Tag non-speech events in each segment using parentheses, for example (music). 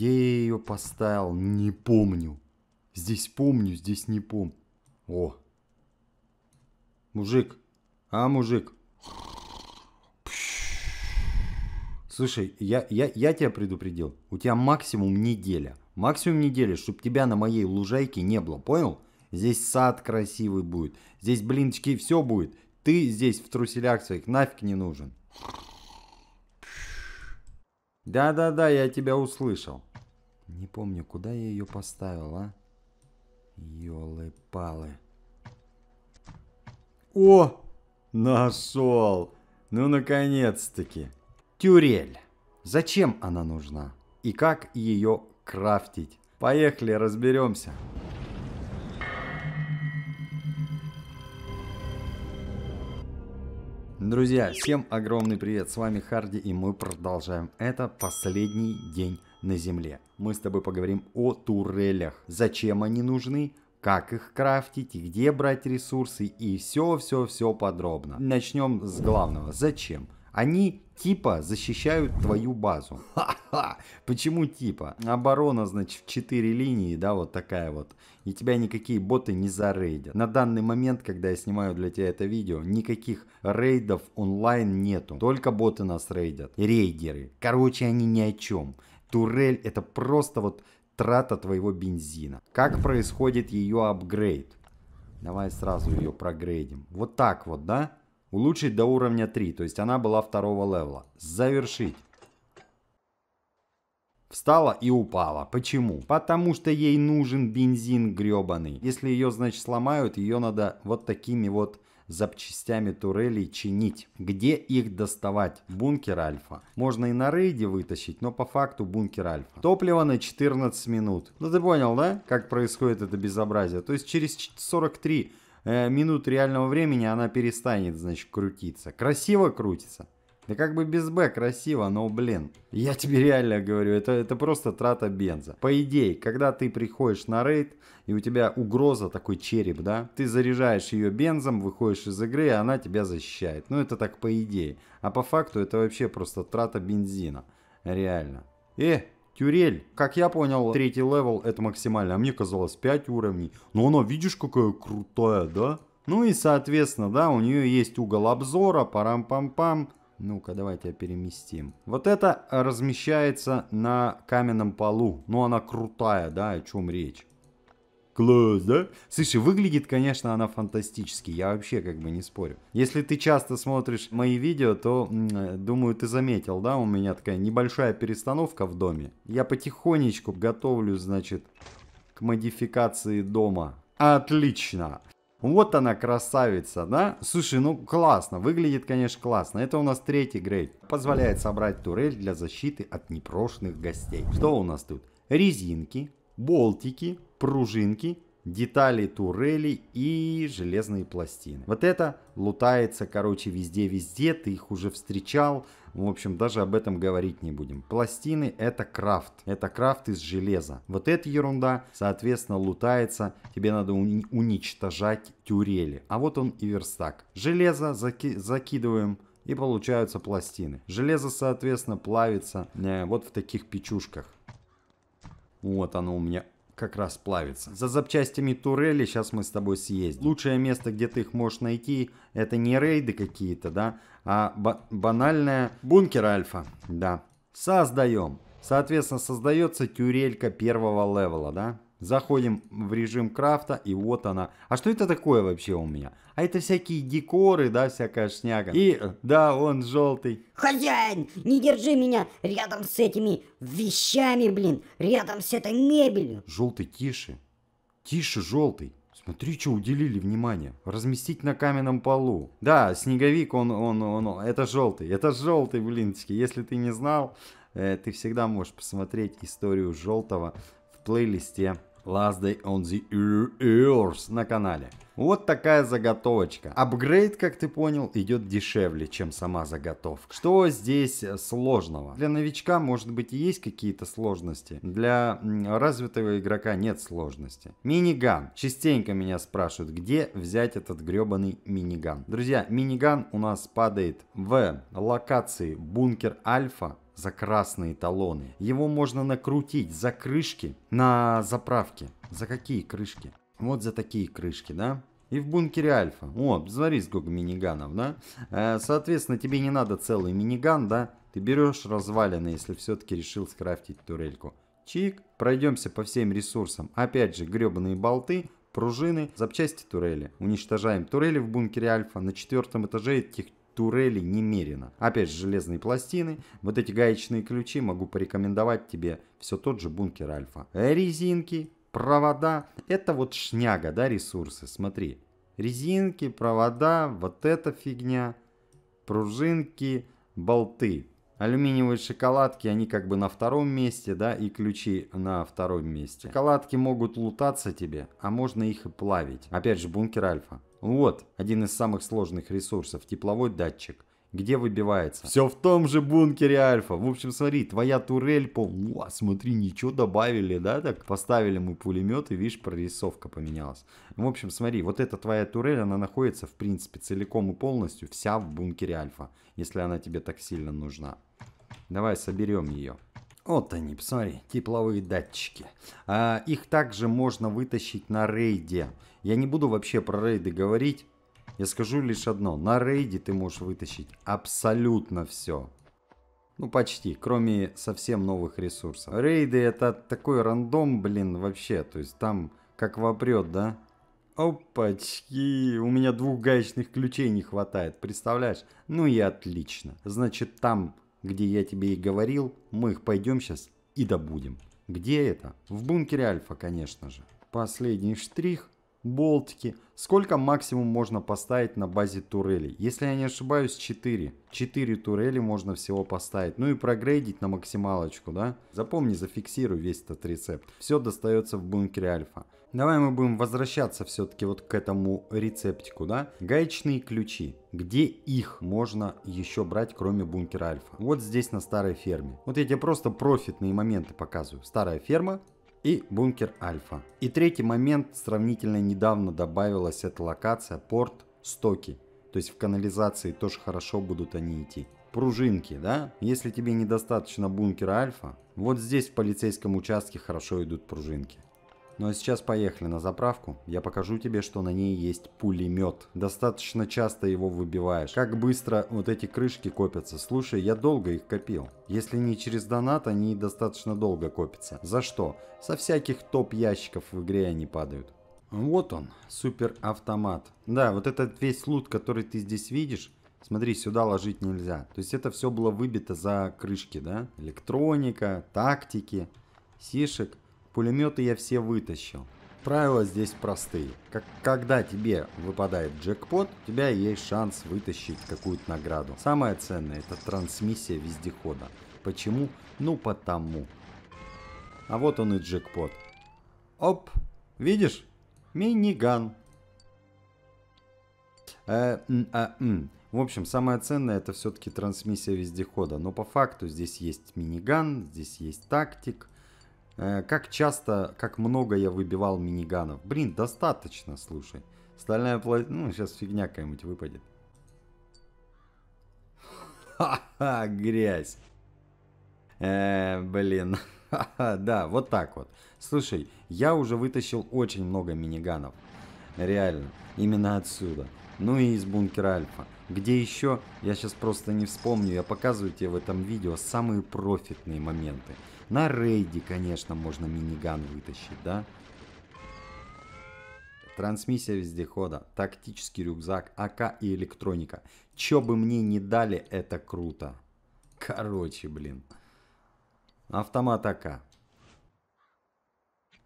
Где я ее поставил, не помню. Здесь помню, здесь не помню. О. Мужик. А, мужик. Слушай, я, я, я тебя предупредил. У тебя максимум неделя. Максимум недели, чтобы тебя на моей лужайке не было, понял? Здесь сад красивый будет. Здесь блинчики, все будет. Ты здесь в труселях своих нафиг не нужен. Да-да-да, я тебя услышал. Не помню, куда я ее поставил, а? Ёлы-палы. О! Нашел! Ну, наконец-таки. Тюрель. Зачем она нужна? И как ее крафтить? Поехали, разберемся. Друзья, всем огромный привет, с вами Харди и мы продолжаем. Это последний день на Земле. Мы с тобой поговорим о турелях. Зачем они нужны, как их крафтить и где брать ресурсы и все-все-все подробно. Начнем с главного. Зачем? Они типа защищают твою базу. (laughs) Ха-ха! Почему типа? Оборона, значит, в четыре линии, да, вот такая вот. И тебя никакие боты не зарейдят. На данный момент, когда я снимаю для тебя это видео, никаких рейдов онлайн нету. Только боты нас рейдят. Рейдеры. Короче, они ни о чем турель это просто вот трата твоего бензина. Как происходит ее апгрейд? Давай сразу ее прогрейдим. Вот так вот, да? Улучшить до уровня 3, то есть она была второго левела. Завершить. Встала и упала. Почему? Потому что ей нужен бензин гребаный. Если ее, значит, сломают, ее надо вот такими вот запчастями турелей чинить. Где их доставать? Бункер Альфа. Можно и на рейде вытащить, но по факту бункер Альфа. Топливо на 14 минут. Ну ты понял, да? Как происходит это безобразие. То есть через 43 э, минут реального времени она перестанет, значит, крутиться. Красиво крутится. Да как бы без Б красиво, но, блин, я тебе реально говорю, это, это просто трата бенза. По идее, когда ты приходишь на рейд, и у тебя угроза, такой череп, да, ты заряжаешь ее бензом, выходишь из игры, и она тебя защищает. Ну, это так по идее. А по факту это вообще просто трата бензина. Реально. Э, Тюрель. Как я понял, третий левел это максимально. А мне казалось 5 уровней. Но ну, она, видишь, какая крутая, да? Ну и, соответственно, да, у нее есть угол обзора, парам-пам-пам. -пам. -пам ну-ка, давайте переместим. Вот это размещается на каменном полу. Ну, она крутая, да, о чем речь. Класс, да? Слушай, выглядит, конечно, она фантастически, я вообще как бы не спорю. Если ты часто смотришь мои видео, то, э, думаю, ты заметил, да, у меня такая небольшая перестановка в доме. Я потихонечку готовлю, значит, к модификации дома. Отлично! Вот она, красавица, да? Слушай, ну классно, выглядит, конечно, классно. Это у нас третий грейд. Позволяет собрать турель для защиты от непрошенных гостей. Что у нас тут? Резинки, болтики, пружинки детали турели и железные пластины. Вот это лутается, короче, везде-везде, ты их уже встречал, в общем, даже об этом говорить не будем. Пластины это крафт. Это крафт из железа. Вот эта ерунда, соответственно, лутается. Тебе надо уничтожать тюрели. А вот он и верстак. Железо заки закидываем и получаются пластины. Железо, соответственно, плавится э, вот в таких печушках. Вот оно у меня как раз плавится. За запчастями турели сейчас мы с тобой съездим. Лучшее место, где ты их можешь найти, это не рейды какие-то, да, а банальная бункер альфа, да. Создаем. Соответственно, создается тюрелька первого левела, да. Заходим в режим крафта, и вот она. А что это такое вообще у меня? А это всякие декоры, да, всякая шняга. И, э, да, он желтый. Хозяин, не держи меня рядом с этими вещами, блин, рядом с этой мебелью. Желтый, тише. Тише, желтый. Смотри, что уделили внимание. Разместить на каменном полу. Да, снеговик, он, он, он, он это желтый. Это желтый, блинчики. Если ты не знал, э, ты всегда можешь посмотреть историю желтого в плейлисте Last Day on the Earth на канале. Вот такая заготовочка. Апгрейд, как ты понял, идет дешевле, чем сама заготовка. Что здесь э, сложного? Для новичка, может быть, есть какие-то сложности. Для развитого игрока нет сложности. Миниган. Частенько меня спрашивают, где взять этот гребаный миниган. Друзья, миниган у нас падает в локации бункер альфа за красные талоны. Его можно накрутить за крышки на заправке. За какие крышки? Вот за такие крышки, да? И в бункере Альфа. О, смотри, сколько миниганов, да? Э, соответственно, тебе не надо целый миниган, да? Ты берешь развалины, если все-таки решил скрафтить турельку. Чик, пройдемся по всем ресурсам. Опять же, гребаные болты, пружины, запчасти турели. Уничтожаем турели в бункере Альфа. На четвертом этаже этих турелей немерено. Опять же, железные пластины. Вот эти гаечные ключи могу порекомендовать тебе. Все тот же бункер Альфа. Э, резинки, провода. Это вот шняга, да, ресурсы, смотри. Резинки, провода, вот эта фигня, пружинки, болты. Алюминиевые шоколадки, они как бы на втором месте, да, и ключи на втором месте. Шоколадки могут лутаться тебе, а можно их и плавить. Опять же, бункер Альфа. Вот, один из самых сложных ресурсов, тепловой датчик. Где выбивается? Все в том же бункере Альфа. В общем, смотри, твоя турель по, О, смотри, ничего добавили, да? Так поставили мы пулемет и, видишь, прорисовка поменялась. В общем, смотри, вот эта твоя турель, она находится, в принципе, целиком и полностью вся в бункере Альфа. Если она тебе так сильно нужна. Давай соберем ее. Вот они, посмотри, тепловые датчики. А, их также можно вытащить на рейде. Я не буду вообще про рейды говорить. Я скажу лишь одно. На рейде ты можешь вытащить абсолютно все. Ну, почти, кроме совсем новых ресурсов. Рейды это такой рандом, блин, вообще. То есть там как вопрет, да? Опачки, у меня двух гаечных ключей не хватает, представляешь? Ну и отлично. Значит, там, где я тебе и говорил, мы их пойдем сейчас и добудем. Где это? В бункере Альфа, конечно же. Последний штрих – болтики. Сколько максимум можно поставить на базе турелей? Если я не ошибаюсь, 4. 4 турели можно всего поставить. Ну и прогрейдить на максималочку, да? Запомни, зафиксируй весь этот рецепт. Все достается в бункере альфа. Давай мы будем возвращаться все-таки вот к этому рецептику, да? Гаечные ключи. Где их можно еще брать, кроме бункера альфа? Вот здесь на старой ферме. Вот я тебе просто профитные моменты показываю. Старая ферма, и бункер Альфа. И третий момент, сравнительно недавно добавилась эта локация, порт Стоки. То есть в канализации тоже хорошо будут они идти. Пружинки, да? Если тебе недостаточно бункера Альфа, вот здесь в полицейском участке хорошо идут пружинки. Ну а сейчас поехали на заправку. Я покажу тебе, что на ней есть пулемет. Достаточно часто его выбиваешь. Как быстро вот эти крышки копятся. Слушай, я долго их копил. Если не через донат, они достаточно долго копятся. За что? Со всяких топ ящиков в игре они падают. Вот он, супер автомат. Да, вот этот весь лут, который ты здесь видишь, Смотри, сюда ложить нельзя. То есть это все было выбито за крышки, да? Электроника, тактики, сишек. Пулеметы я все вытащил. Правила здесь простые. Как когда тебе выпадает джекпот, у тебя есть шанс вытащить какую-то награду. Самое ценное это трансмиссия вездехода. Почему? Ну потому. А вот он и джекпот. Оп! Видишь? Миниган. Э, э, э, в общем, самое ценное это все-таки трансмиссия вездехода. Но по факту здесь есть миниган, здесь есть тактик. Э, как часто, как много я выбивал миниганов. Блин, достаточно, слушай. Стальная плоть... Ну, сейчас фигня какая-нибудь выпадет. Ха-ха, грязь. Э, блин. Ха-ха, да, вот так вот. Слушай, я уже вытащил очень много миниганов. Реально, именно отсюда. Ну и из бункера Альфа. Где еще, я сейчас просто не вспомню, я показываю тебе в этом видео самые профитные моменты. На рейде, конечно, можно миниган вытащить, да? Трансмиссия вездехода, тактический рюкзак, АК и электроника. Чё бы мне не дали, это круто. Короче, блин. Автомат АК.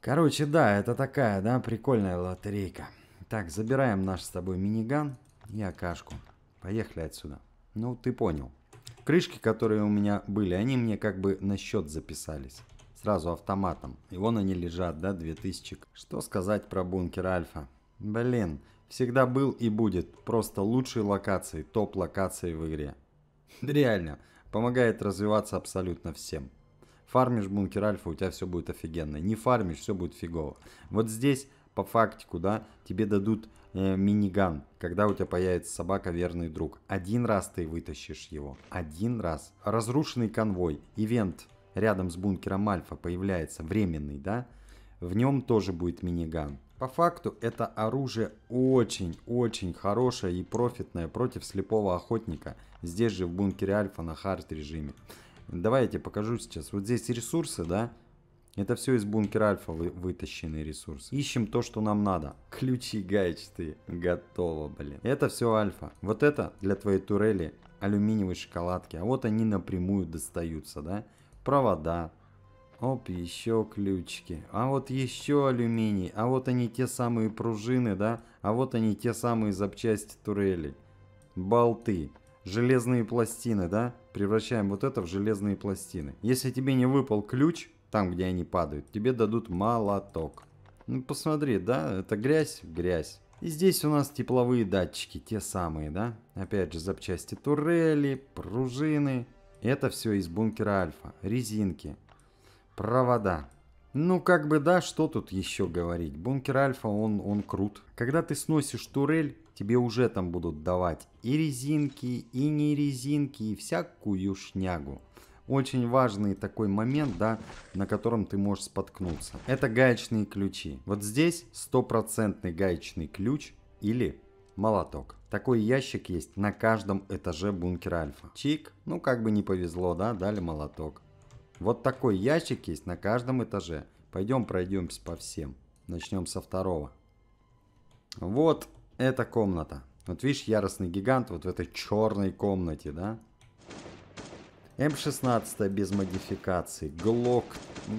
Короче, да, это такая, да, прикольная лотерейка. Так, забираем наш с тобой миниган и АКшку. Поехали отсюда. Ну, ты понял. Крышки, которые у меня были, они мне как бы на счет записались. Сразу автоматом. И вон они лежат, да, 2000. Что сказать про бункер Альфа? Блин, всегда был и будет. Просто лучшие локации, топ локации в игре. (laughs) Реально, помогает развиваться абсолютно всем. Фармишь бункер Альфа, у тебя все будет офигенно. Не фармишь, все будет фигово. Вот здесь, по фактику, да, тебе дадут э, миниган, когда у тебя появится собака верный друг. Один раз ты вытащишь его. Один раз. Разрушенный конвой, ивент рядом с бункером Альфа появляется, временный, да? В нем тоже будет миниган. По факту это оружие очень-очень хорошее и профитное против слепого охотника. Здесь же в бункере Альфа на хард режиме. Давайте покажу сейчас. Вот здесь ресурсы, да? Это все из бункера Альфа вы, вытащенный ресурс. Ищем то, что нам надо. Ключи гаечные. Готово, блин. Это все Альфа. Вот это для твоей турели алюминиевые шоколадки. А вот они напрямую достаются, да? Провода. Оп, еще ключики. А вот еще алюминий. А вот они те самые пружины, да? А вот они те самые запчасти турели. Болты. Железные пластины, да? Превращаем вот это в железные пластины. Если тебе не выпал ключ, там, где они падают, тебе дадут молоток. Ну, посмотри, да, это грязь, грязь. И здесь у нас тепловые датчики, те самые, да? Опять же, запчасти турели, пружины. Это все из бункера Альфа. Резинки, провода. Ну, как бы да, что тут еще говорить. Бункер Альфа, он, он крут. Когда ты сносишь турель, тебе уже там будут давать и резинки, и не резинки, и всякую шнягу очень важный такой момент, да, на котором ты можешь споткнуться. Это гаечные ключи. Вот здесь стопроцентный гаечный ключ или молоток. Такой ящик есть на каждом этаже бункера Альфа. Чик, ну как бы не повезло, да, дали молоток. Вот такой ящик есть на каждом этаже. Пойдем пройдемся по всем. Начнем со второго. Вот эта комната. Вот видишь, яростный гигант вот в этой черной комнате, да? М16 без модификаций, Глок.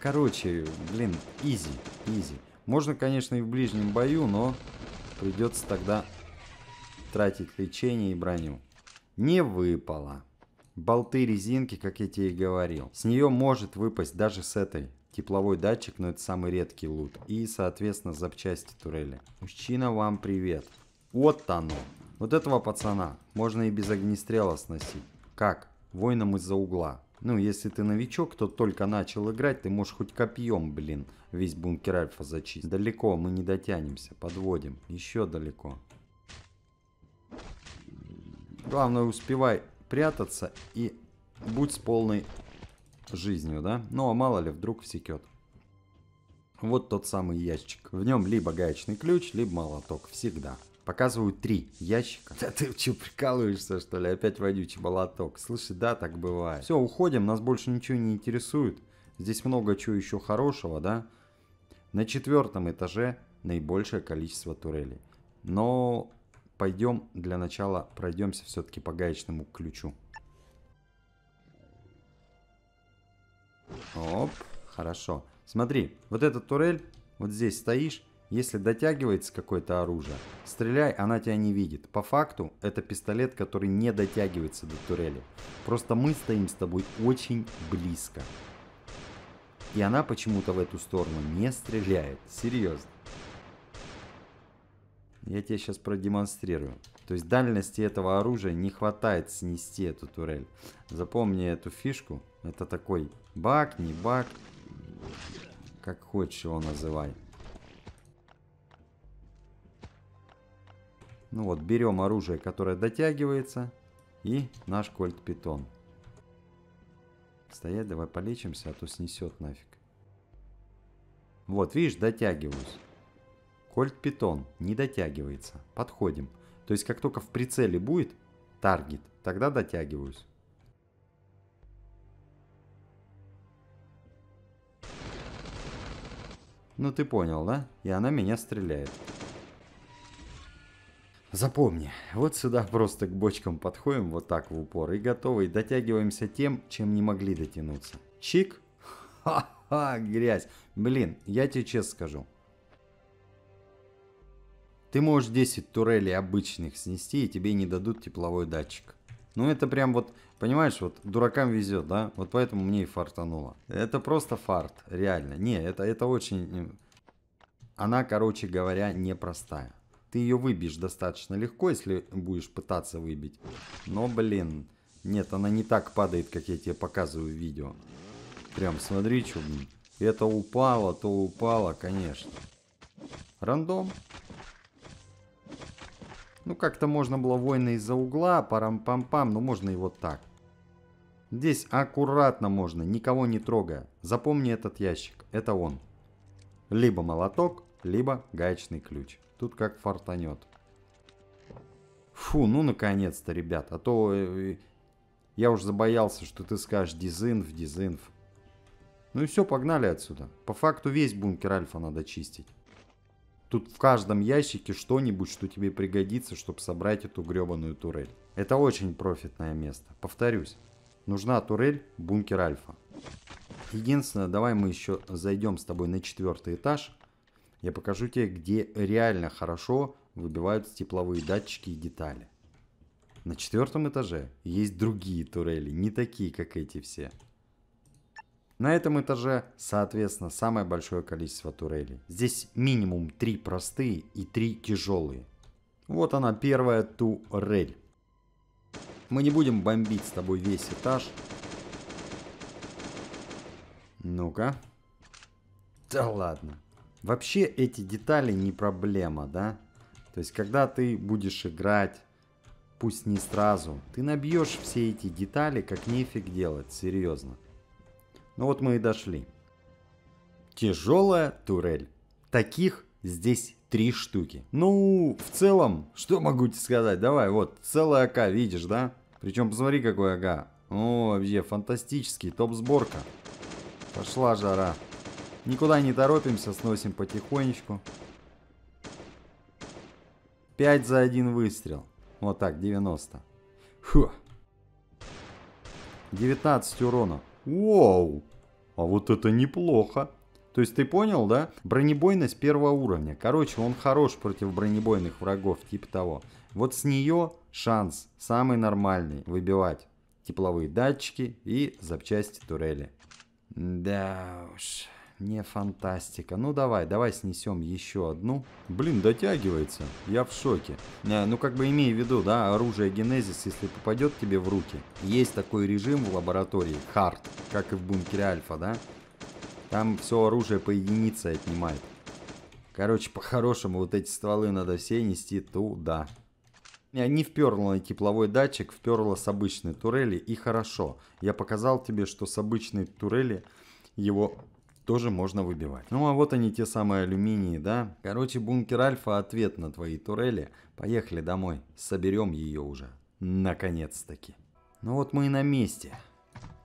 Короче, блин, изи, изи. Можно, конечно, и в ближнем бою, но придется тогда тратить лечение и броню. Не выпало. Болты резинки, как я тебе и говорил. С нее может выпасть даже с этой. Тепловой датчик, но это самый редкий лут. И, соответственно, запчасти турели. Мужчина, вам привет. Вот оно. Вот этого пацана можно и без огнестрела сносить. Как? воином из-за угла. Ну, если ты новичок, то только начал играть, ты можешь хоть копьем, блин, весь бункер Альфа зачистить. Далеко мы не дотянемся, подводим. Еще далеко. Главное, успевай прятаться и будь с полной жизнью, да? Ну, а мало ли, вдруг всекет. Вот тот самый ящик. В нем либо гаечный ключ, либо молоток. Всегда. Показывают три ящика. Да ты что, прикалываешься, что ли? Опять вонючий молоток. Слушай, да, так бывает. Все, уходим, нас больше ничего не интересует. Здесь много чего еще хорошего, да? На четвертом этаже наибольшее количество турелей. Но пойдем для начала пройдемся все-таки по гаечному ключу. Оп, хорошо. Смотри, вот эта турель, вот здесь стоишь, если дотягивается какое-то оружие, стреляй, она тебя не видит. По факту, это пистолет, который не дотягивается до турели. Просто мы стоим с тобой очень близко. И она почему-то в эту сторону не стреляет. Серьезно. Я тебе сейчас продемонстрирую. То есть дальности этого оружия не хватает снести эту турель. Запомни эту фишку. Это такой баг, не баг. Как хочешь его называть. Ну вот, берем оружие, которое дотягивается, и наш кольт-питон. Стоять, давай полечимся, а то снесет нафиг. Вот, видишь, дотягиваюсь. Кольт-питон не дотягивается. Подходим. То есть, как только в прицеле будет таргет, тогда дотягиваюсь. Ну ты понял, да? И она меня стреляет. Запомни, вот сюда просто к бочкам подходим вот так в упор и готовы, и дотягиваемся тем, чем не могли дотянуться. Чик, (laughs) ха-ха, грязь. Блин, я тебе честно скажу. Ты можешь 10 турелей обычных снести, и тебе не дадут тепловой датчик. Ну это прям вот, понимаешь, вот дуракам везет, да? Вот поэтому мне и фартануло. Это просто фарт, реально. Не, это, это очень... Она, короче говоря, непростая. Ты ее выбьешь достаточно легко, если будешь пытаться выбить. Но, блин, нет, она не так падает, как я тебе показываю в видео. Прям смотри, что, блин. Это упало, то упало, конечно. Рандом. Ну, как-то можно было воина из-за угла, парам-пам-пам, но можно и вот так. Здесь аккуратно можно, никого не трогая. Запомни этот ящик, это он. Либо молоток, либо гаечный ключ. Тут как фартанет. Фу, ну наконец-то, ребят. А то э, э, я уже забоялся, что ты скажешь дизинф, дизинф. Ну и все, погнали отсюда. По факту весь бункер Альфа надо чистить. Тут в каждом ящике что-нибудь, что тебе пригодится, чтобы собрать эту гребаную турель. Это очень профитное место. Повторюсь, нужна турель, бункер Альфа. Единственное, давай мы еще зайдем с тобой на четвертый этаж. Я покажу тебе, где реально хорошо выбиваются тепловые датчики и детали. На четвертом этаже есть другие турели, не такие, как эти все. На этом этаже, соответственно, самое большое количество турелей. Здесь минимум три простые и три тяжелые. Вот она первая турель. Мы не будем бомбить с тобой весь этаж. Ну-ка. Да ладно. Вообще эти детали не проблема, да? То есть, когда ты будешь играть, пусть не сразу, ты набьешь все эти детали, как нефиг делать, серьезно. Ну вот мы и дошли. Тяжелая турель. Таких здесь три штуки. Ну, в целом, что могу тебе сказать? Давай, вот, целая АК, видишь, да? Причем посмотри, какой АК. О, вообще, фантастический, топ-сборка. Пошла жара. Никуда не торопимся, сносим потихонечку. 5 за один выстрел. Вот так, 90. Фу. 19 урона. Воу! А вот это неплохо. То есть ты понял, да? Бронебойность первого уровня. Короче, он хорош против бронебойных врагов, типа того. Вот с нее шанс самый нормальный выбивать тепловые датчики и запчасти турели. Да уж не фантастика. Ну давай, давай снесем еще одну. Блин, дотягивается. Я в шоке. Э, ну как бы имей в виду, да, оружие Генезис, если попадет тебе в руки. Есть такой режим в лаборатории, хард, как и в бункере Альфа, да? Там все оружие по единице отнимает. Короче, по-хорошему вот эти стволы надо все нести туда. Э, не вперло на тепловой датчик, вперло с обычной турели и хорошо. Я показал тебе, что с обычной турели его тоже можно выбивать. Ну а вот они те самые алюминии, да? Короче, бункер Альфа ответ на твои турели. Поехали домой, соберем ее уже. Наконец-таки. Ну вот мы и на месте.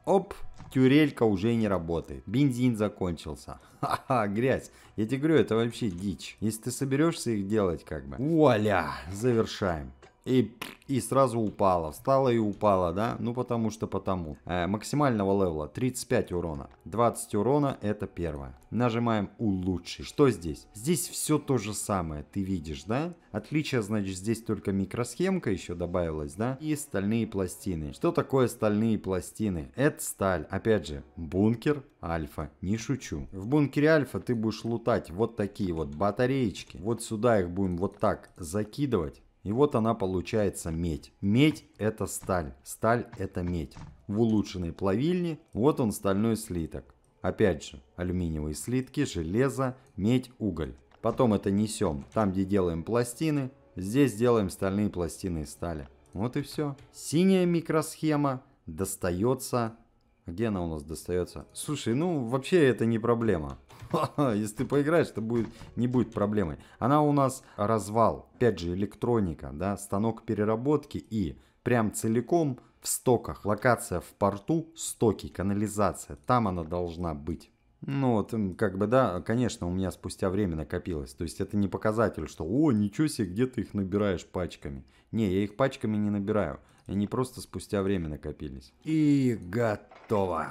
Оп, тюрелька уже не работает. Бензин закончился. Ха-ха, грязь. Я тебе говорю, это вообще дичь. Если ты соберешься их делать, как бы. Вуаля, завершаем и, и сразу упала. Встала и упала, да? Ну, потому что потому. Э, максимального левела 35 урона. 20 урона это первое. Нажимаем улучшить. Что здесь? Здесь все то же самое, ты видишь, да? Отличие, значит, здесь только микросхемка еще добавилась, да? И стальные пластины. Что такое стальные пластины? Это сталь. Опять же, бункер альфа. Не шучу. В бункере альфа ты будешь лутать вот такие вот батареечки. Вот сюда их будем вот так закидывать и вот она получается медь. Медь это сталь, сталь это медь. В улучшенной плавильне вот он стальной слиток. Опять же, алюминиевые слитки, железо, медь, уголь. Потом это несем там, где делаем пластины, здесь делаем стальные пластины из стали. Вот и все. Синяя микросхема достается... Где она у нас достается? Слушай, ну вообще это не проблема. (laughs) Если ты поиграешь, то будет, не будет проблемы. Она у нас развал, опять же, электроника, да, станок переработки и прям целиком в стоках. Локация в порту, стоки, канализация, там она должна быть. Ну вот, как бы да, конечно, у меня спустя время накопилось. То есть это не показатель, что «О, ничего себе, где ты их набираешь пачками». Не, я их пачками не набираю. Они просто спустя время накопились. И готово.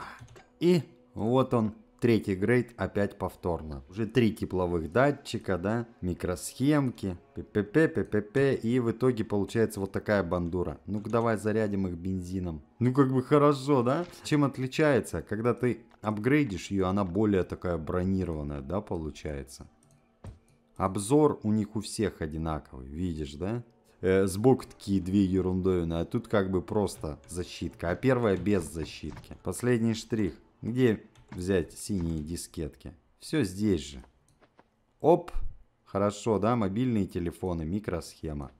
И вот он третий грейд опять повторно. Уже три тепловых датчика, да, микросхемки, ппп, ппп, и в итоге получается вот такая бандура. Ну-ка давай зарядим их бензином. Ну как бы хорошо, да? Чем отличается? Когда ты апгрейдишь ее, она более такая бронированная, да, получается? Обзор у них у всех одинаковый, видишь, да? Э, сбоку такие две ерундовины, а тут как бы просто защитка, а первая без защитки. Последний штрих. Где взять синие дискетки. Все здесь же. Оп. Хорошо, да, мобильные телефоны, микросхема.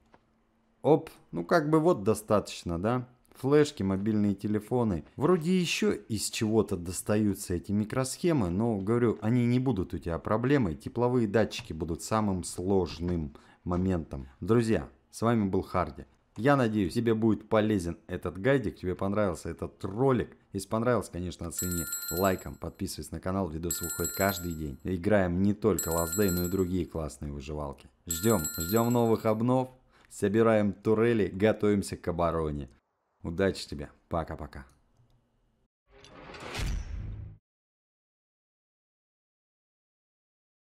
Оп. Ну как бы вот достаточно, да? Флешки, мобильные телефоны. Вроде еще из чего-то достаются эти микросхемы, но, говорю, они не будут у тебя проблемой. Тепловые датчики будут самым сложным моментом. Друзья, с вами был Харди. Я надеюсь, тебе будет полезен этот гайдик, тебе понравился этот ролик. Если понравилось, конечно, оцени лайком, подписывайся на канал, видосы выходят каждый день. Играем не только Last Day, но и другие классные выживалки. Ждем, ждем новых обнов, собираем турели, готовимся к обороне. Удачи тебе, пока-пока.